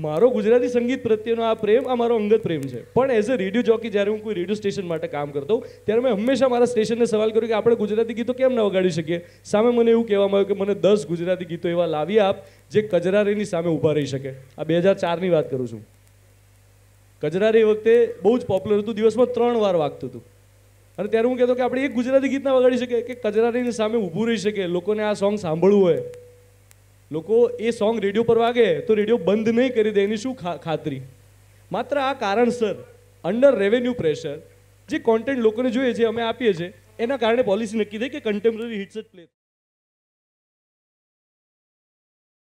મારો ગુજરાતી સંગીત પ્રત્યેનો આ પ્રેમ આ મારો અંગત પ્રેમ છે પણ એઝ અ રેડિયો જોકી જ્યારે હું કોઈ રેડિયો સ્ટેશન માટે કામ કરતો ત્યારે મેં હંમેશા મારા સ્ટેશનને સવાલ કર્યો કે આપણે ગુજરાતી ગીતો કેમ ન વગાડી શકીએ સામે મને એવું કહેવામાં આવ્યું કે મને દસ ગુજરાતી ગીતો એવા લાવી આપ જે કજરારીની સામે ઊભા રહી શકે આ બે હજાર ચારની વાત કરું છું કજરારી એ વખતે બહુ જ પોપ્યુલર હતું દિવસમાં ત્રણ વાર વાગતું હતું અને ત્યારે હું કહેતો કે આપણે એક ગુજરાતી ગીતના વગાડી શકીએ કે કજરારીની સામે ઊભું રહી શકે લોકોને આ સોંગ સાંભળવું હોય લોકો એ સોંગ રેડિયો પર વાગે તો રેડિયો બંધ નહીં કરી દે એની શું ખાતરી માત્ર આ કારણસર અંડર રેવન્યુ પ્રેશર જે કોન્ટેન્ટ લોકોને જોઈએ જે અમે આપીએ છીએ એના કારણે પોલિસી નક્કી થઈ કે કન્ટેમ્પરરી હિટ્સ જ પ્લે